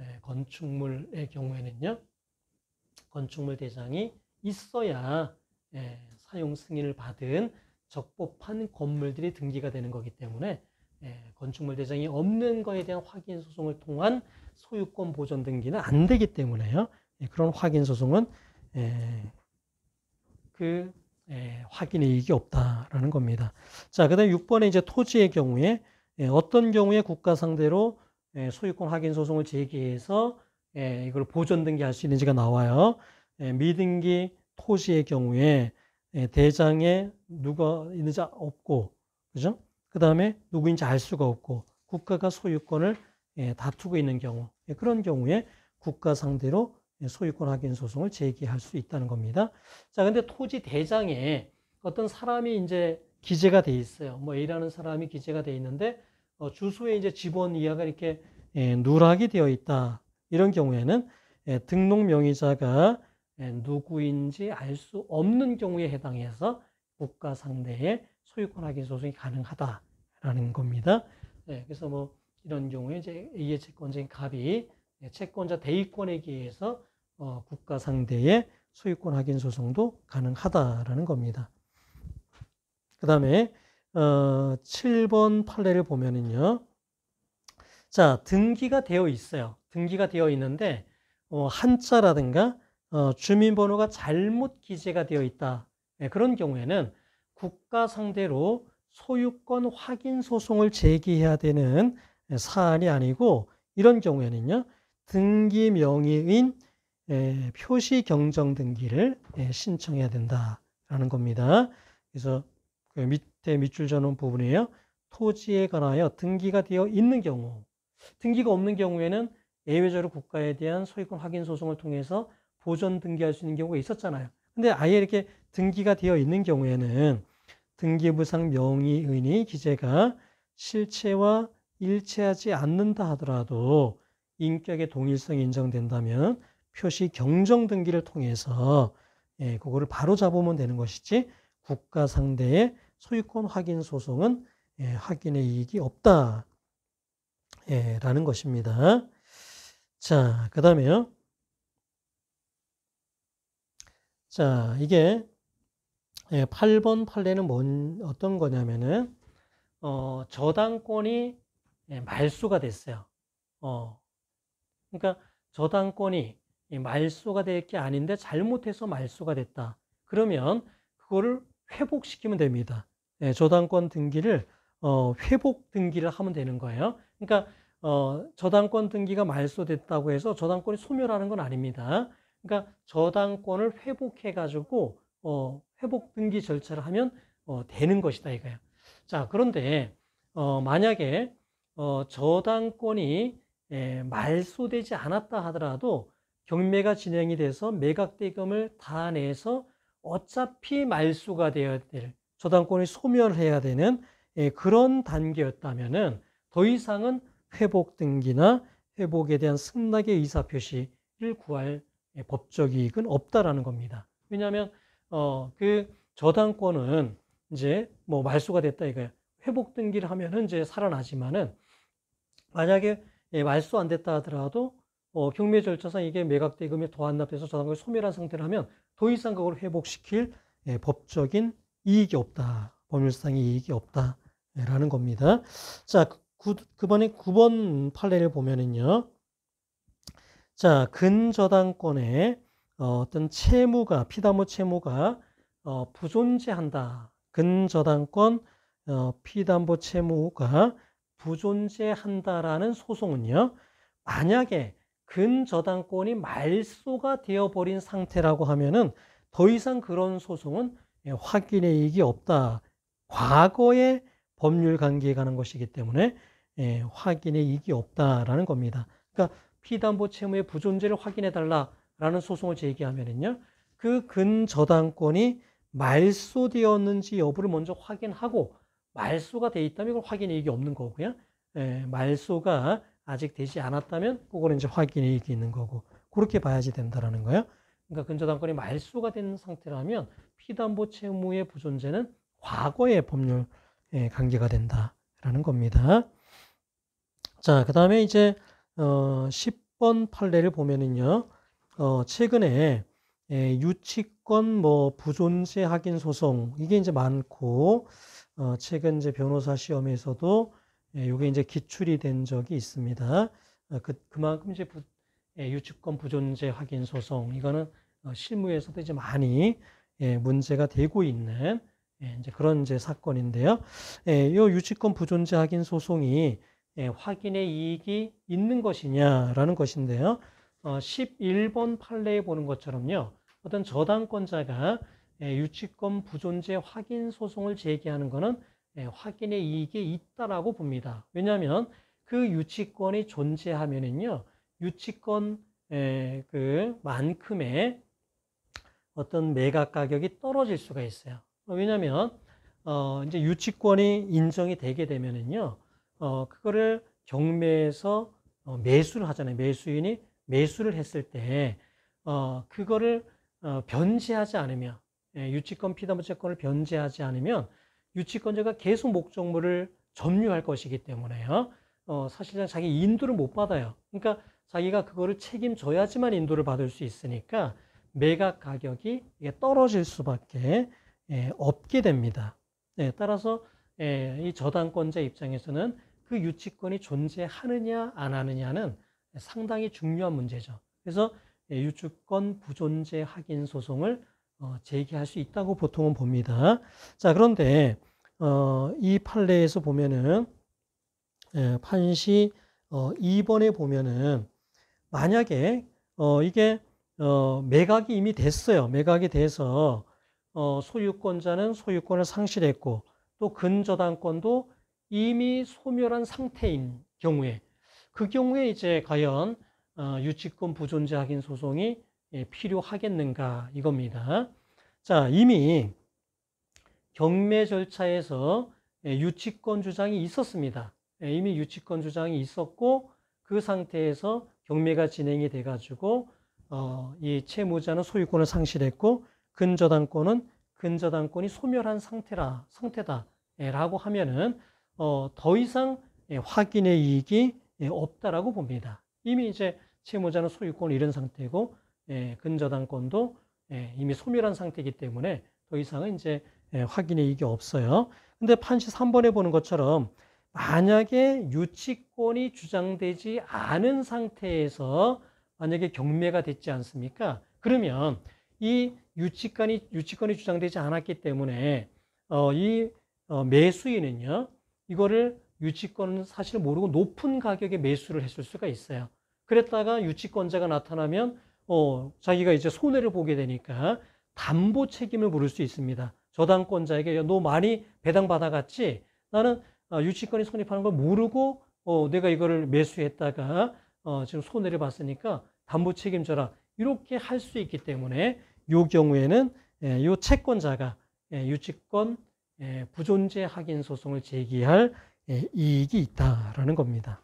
S1: 예, 건축물의 경우에는요, 건축물 대장이 있어야 예, 사용 승인을 받은 적법한 건물들이 등기가 되는 거기 때문에 예, 건축물 대장이 없는 거에 대한 확인 소송을 통한 소유권 보존 등기는 안 되기 때문에요. 예, 그런 확인 소송은 예, 그 예, 확인의 이익이 없다라는 겁니다. 자, 그다음 6번에 이제 토지의 경우에 어떤 경우에 국가 상대로 소유권 확인 소송을 제기해서 이걸 보존 등기할 수 있는지가 나와요. 미등기 토지의 경우에 대장에 누가 있는지 없고, 그죠? 그 다음에 누구인지 알 수가 없고, 국가가 소유권을 예, 다투고 있는 경우 예, 그런 경우에 국가 상대로 예, 소유권 확인 소송을 제기할 수 있다는 겁니다. 자, 근데 토지 대장에 어떤 사람이 이제 기재가 돼 있어요. 뭐 A라는 사람이 기재가 돼 있는데 어, 주소에 이제 집원 이하가 이렇게 누락이 되어 있다. 이런 경우에는 등록 명의자가 누구인지 알 수 없는 경우에 해당해서 국가 상대의 소유권 확인 소송이 가능하다라는 겁니다. 그래서 뭐 이런 경우에 이제 A의 채권자인 갑이 네, 채권자 대위권에 기해서 어, 국가 상대의 소유권 확인 소송도 가능하다라는 겁니다. 그 다음에 어, 7번 판례를 보면은요. 자, 등기가 되어 있어요. 등기가 되어 있는데 어, 한자라든가 어, 주민번호가 잘못 기재가 되어 있다. 네, 그런 경우에는 국가 상대로 소유권 확인 소송을 제기해야 되는 예, 사안이 아니고 이런 경우에는요. 등기 명의인 예, 표시 경정 등기를 예, 신청해야 된다라는 겁니다. 그래서 그 밑에 밑줄 전원 부분이에요. 토지에 관하여 등기가 되어 있는 경우, 등기가 없는 경우에는 예외적으로 국가에 대한 소유권 확인 소송을 통해서 보전 등기할 수 있는 경우가 있었잖아요. 근데 아예 이렇게 등기가 되어 있는 경우에는 등기부상 명의인의 기재가 실체와 일치하지 않는다 하더라도 인격의 동일성이 인정된다면 표시 경정 등기를 통해서 예, 그거를 바로 잡으면 되는 것이지 국가 상대의 소유권 확인 소송은 예, 확인의 이익이 없다. 예, 라는 것입니다. 자, 그 다음에요. 자, 이게 8번 예, 판례는 뭔, 어떤 거냐면은, 어, 저당권이 예, 말소가 됐어요. 어. 그러니까 저당권이 말소가 될 게 아닌데 잘못해서 말소가 됐다. 그러면 그거를 회복시키면 됩니다. 예, 저당권 등기를 어, 회복 등기를 하면 되는 거예요. 그러니까 어, 저당권 등기가 말소됐다고 해서 저당권이 소멸하는 건 아닙니다. 그러니까 저당권을 회복해 가지고 어, 회복 등기 절차를 하면 어, 되는 것이다 이거예요. 자 그런데 어, 만약에 어, 저당권이 에, 예, 말소되지 않았다 하더라도 경매가 진행이 돼서 매각대금을 다 내서 어차피 말소가 되어야 될 저당권이 소멸해야 되는 에, 예, 그런 단계였다면 더 이상은 회복 등기나 회복에 대한 승낙의 의사표시를 구할 예, 법적 이익은 없다라는 겁니다. 왜냐하면 어, 그 저당권은 이제 뭐 말소가 됐다 이거예 회복 등기를 하면은 이제 살아나지만은 만약에 예, 말소 안 됐다 하더라도 어, 경매 절차상 이게 매각 대금에 도 안납돼서 저당권이 소멸한 상태라면 더 이상 그걸 회복시킬 예, 법적인 이익이 없다. 법률상의 이익이 없다. 라는 겁니다. 자, 그, 그번에 9번 판례를 보면은요. 자, 근저당권의 어, 떤 채무가, 피담보 채무가 어, 부존재한다. 근저당권 어, 피담보 채무가 부존재한다라는 소송은요. 만약에 근저당권이 말소가 되어버린 상태라고 하면은 더 이상 그런 소송은 예, 확인의 이익이 없다. 과거의 법률 관계에 관한 것이기 때문에 예, 확인의 이익이 없다라는 겁니다. 그러니까 피담보 채무의 부존재를 확인해 달라라는 소송을 제기하면은요. 그 근저당권이 말소되었는지 여부를 먼저 확인하고 말소가 돼 있다면 이걸 확인이익이 없는 거고요. 예, 말소가 아직 되지 않았다면 그거는 이제 확인이익이 있는 거고 그렇게 봐야지 된다라는 거예요. 그러니까 근저당권이 말소가 된 상태라면 피담보 채무의 부존재는 과거의 법률 예, 관계가 된다라는 겁니다. 자, 그 다음에 이제 어, 10번 판례를 보면은요, 어, 최근에 예, 유치권 뭐 부존재 확인 소송 이게 이제 많고 어, 최근 이제 변호사 시험에서도 예, 이게 이제 기출이 된 적이 있습니다. 어, 그, 그만큼 이제 부, 예, 유치권 부존재 확인 소송 이거는 어, 실무에서도 이제 많이 예, 문제가 되고 있는 예, 이제 그런 이제 사건인데요. 예, 요 유치권 부존재 확인 소송이 예, 확인의 이익이 있는 것이냐라는 것인데요. 어, 11번 판례에 보는 것처럼요. 어떤 저당권자가 예, 유치권 부존재 확인 소송을 제기하는 것은 예, 확인의 이익이 있다라고 봅니다. 왜냐하면 그 유치권이 존재하면은요 유치권 예, 그 만큼의 어떤 매각 가격이 떨어질 수가 있어요. 왜냐하면 어, 이제 유치권이 인정이 되게 되면은요, 어, 그거를 경매에서 어, 매수를 하잖아요. 매수인이 매수를 했을 때, 그거를 변제하지 않으면 예, 유치권 피담보채권을 변제하지 않으면 유치권자가 계속 목적물을 점유할 것이기 때문에요. 어, 사실상 자기 인도를 못 받아요. 그러니까 자기가 그거를 책임져야지만 인도를 받을 수 있으니까 매각 가격이 떨어질 수밖에 예, 없게 됩니다. 네, 따라서 이 저당권자 입장에서는 그 유치권이 존재하느냐 안 하느냐는 상당히 중요한 문제죠. 그래서 유치권 부존재 확인 소송을 어, 제기할 수 있다고 보통은 봅니다. 자, 그런데 어, 이 판례에서 보면은 예, 판시 어, 2번에 보면은 만약에 어, 이게 어, 매각이 이미 됐어요. 매각이 돼서 어, 소유권자는 소유권을 상실했고 또 근저당권도 이미 소멸한 상태인 경우에 그 경우에 이제 과연 어, 유치권 부존재 확인 소송이 예, 필요하겠는가 이겁니다. 자, 이미 경매 절차에서 예, 유치권 주장이 있었습니다. 예, 이미 유치권 주장이 있었고 그 상태에서 경매가 진행이 돼가지고 어, 이 채무자는 소유권을 상실했고 근저당권은 근저당권이 소멸한 상태라 상태다라고 하면은 어, 더 이상 확인의 이익이 없다라고 봅니다. 이미 이제 채무자는 소유권을 잃은 상태고 예, 근저당권도 예, 이미 소멸한 상태이기 때문에 더 이상은 이제 예, 확인의 이익이 없어요. 근데 판시 3번에 보는 것처럼 만약에 유치권이 주장되지 않은 상태에서 만약에 경매가 됐지 않습니까? 그러면 이 유치권이 유치권이 주장되지 않았기 때문에 어, 이 어, 매수인은요 이거를 유치권은 사실 모르고 높은 가격에 매수를 했을 수가 있어요. 그랬다가 유치권자가 나타나면 어, 자기가 이제 손해를 보게 되니까 담보 책임을 물을 수 있습니다. 저당권자에게 너 많이 배당 받아갔지? 나는 어, 유치권이 성립하는 걸 모르고 어, 내가 이거를 매수했다가 어, 지금 손해를 봤으니까 담보 책임져라 이렇게 할 수 있기 때문에 이 경우에는 이 예, 채권자가 예, 유치권 예, 부존재 확인 소송을 제기할 이익이 있다라는 겁니다.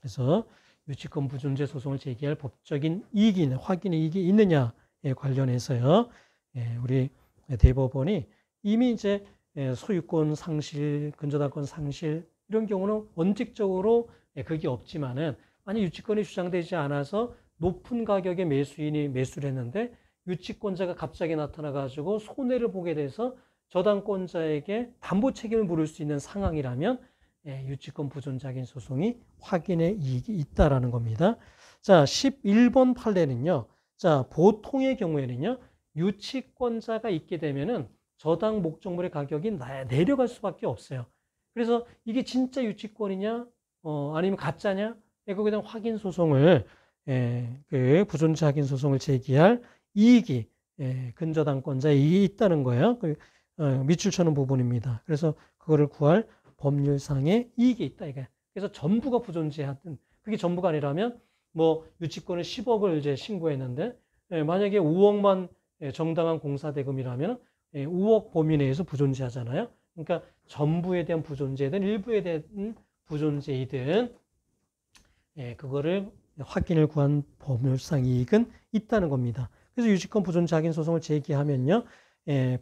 S1: 그래서 유치권 부존재 소송을 제기할 법적인 이익이 있는, 확인의 이익이 있느냐에 관련해서요. 예, 우리 대법원이 이미 이제 예, 소유권 상실, 근저당권 상실 이런 경우는 원칙적으로 예, 그게 없지만은 아니 유치권이 주장되지 않아서 높은 가격에 매수인이 매수를 했는데 유치권자가 갑자기 나타나 가지고 손해를 보게 돼서 저당권자에게 담보 책임을 물을 수 있는 상황이라면 예, 유치권 부존작인 소송이 확인의 이익이 있다라는 겁니다. 자, 11번 판례는요. 자, 보통의 경우에는요. 유치권자가 있게 되면은 저당 목적물의 가격이 내려갈 수밖에 없어요. 그래서 이게 진짜 유치권이냐, 어, 아니면 가짜냐, 예, 거기에 확인 소송을 예, 그 부존재 확인 소송을 제기할 이익이 예, 근저당권자의 이익이 있다는 거예요. 그, 어, 밑줄 쳐는 부분입니다. 그래서 그거를 구할 법률상의 이익이 있다 이거야. 그래서 전부가 부존재하든 그게 전부가 아니라면 뭐유치권을 10억을 이제 신고했는데 예, 만약에 5억만 예, 정당한 공사 대금이라면 5억 예, 범위 내에서 부존재하잖아요. 그러니까 전부에 대한 부존재든 일부에 대한 부존재이든 그거를 확인을 구한 법률상 이익은 있다는 겁니다. 그래서 유치권 부존재 확인 소송을 제기하면요.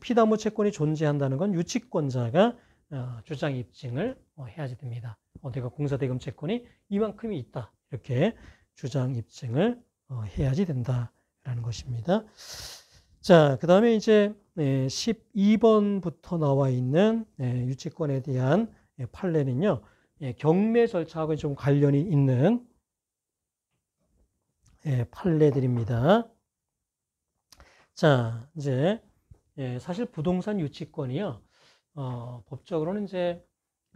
S1: 피담보 채권이 존재한다는 건 유치권자가 어, 주장 입증을 어, 해야지 됩니다. 어, 내가 공사대금 채권이 이만큼이 있다. 이렇게 주장 입증을 해야지 된다라는 것입니다. 자, 그 다음에 이제 12번부터 나와 있는 네, 유치권에 대한 예, 판례는요, 예, 경매 절차하고 좀 관련이 있는 예, 판례들입니다. 자, 이제 사실 부동산 유치권이요, 어, 법적으로는 이제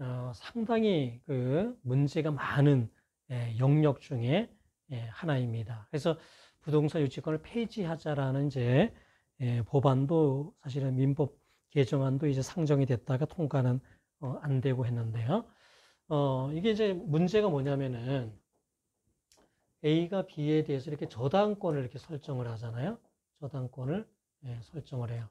S1: 어, 상당히 그 문제가 많은 예, 영역 중에 예, 하나입니다. 그래서 부동산 유치권을 폐지하자라는 이제 예, 법안도 사실은 민법 개정안도 이제 상정이 됐다가 통과는 어, 안 되고 했는데요. 어, 이게 이제 문제가 뭐냐면은 A가 B에 대해서 이렇게 저당권을 이렇게 설정을 하잖아요. 저당권을 예, 설정을 해요.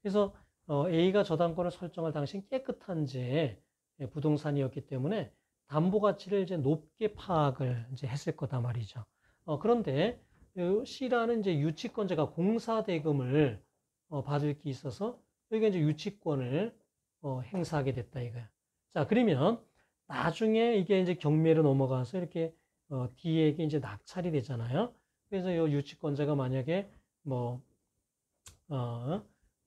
S1: 그래서 어, A가 저당권을 설정할 당시 깨끗한지 예, 부동산이었기 때문에 담보 가치를 이제 높게 파악을 이제 했을 거다 말이죠. 어, 그런데 그 C라는 이제 유치권자가 공사 대금을 어, 받을 게 있어서 여기가 이제 유치권을 어, 행사하게 됐다 이거야. 자, 그러면 나중에 이게 이제 경매로 넘어가서 이렇게 어, D에게 이제 낙찰이 되잖아요. 그래서 이 유치권자가 만약에 뭐 어,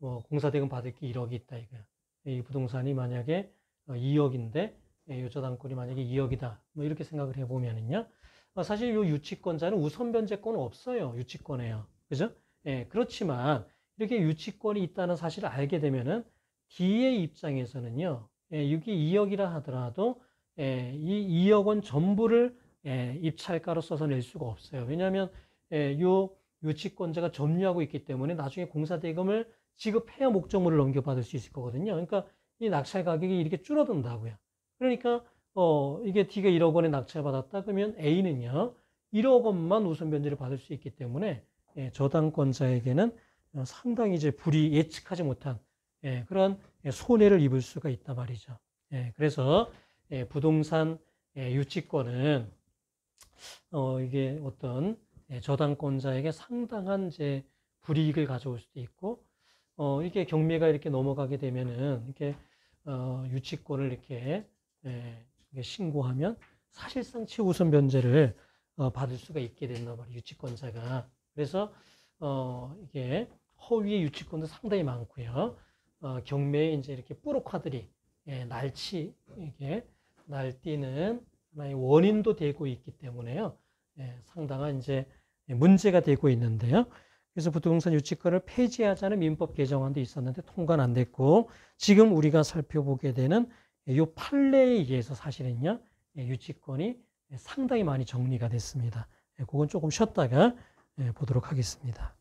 S1: 뭐 공사대금 받을 게 1억이 있다 이거야. 이 부동산이 만약에 2억인데 어, 예, 요저당권이 만약에 2억이다. 뭐 이렇게 생각을 해보면은요. 어, 사실 요 유치권자는 우선 변제권 없어요. 유치권에요. 그죠? 예, 그렇지만 이렇게 유치권이 있다는 사실을 알게 되면은 D의 입장에서는요. 예, 이게 2억이라 하더라도 예, 이 2억 원 전부를 예, 입찰가로 써서 낼 수가 없어요. 왜냐하면 예, 요 유치권자가 점유하고 있기 때문에 나중에 공사대금을 지급해야 목적물을 넘겨받을 수 있을 거거든요. 그러니까 이 낙찰 가격이 이렇게 줄어든다고요. 그러니까 어 이게 D가 1억 원에 낙찰받았다 그러면 A는요 1억 원만 우선 변제를 받을 수 있기 때문에 예, 저당권자에게는 어, 상당히 이제 불이 예측하지 못한 예, 그런 예, 손해를 입을 수가 있단 말이죠. 예, 그래서 예, 부동산 예, 유치권은 어 이게 어떤 예, 저당권자에게 상당한 이제 불이익을 가져올 수도 있고 어, 이렇게 경매가 이렇게 넘어가게 되면은 이렇게 어, 유치권을 이렇게, 예, 신고하면 사실상 최우선 변제를 어, 받을 수가 있게 된단 말이에요. 유치권자가. 그래서 어, 이게 허위의 유치권도 상당히 많고요. 어, 경매에 이제 이렇게 뿌록화들이 예, 날치 이게 날뛰는 하나의 원인도 되고 있기 때문에요. 예, 상당한 이제 문제가 되고 있는데요. 그래서 부동산 유치권을 폐지하자는 민법 개정안도 있었는데 통과는 안 됐고 지금 우리가 살펴보게 되는 이 판례에 의해서 사실은요 예, 유치권이 상당히 많이 정리가 됐습니다. 예, 그건 조금 쉬었다가 예, 보도록 하겠습니다.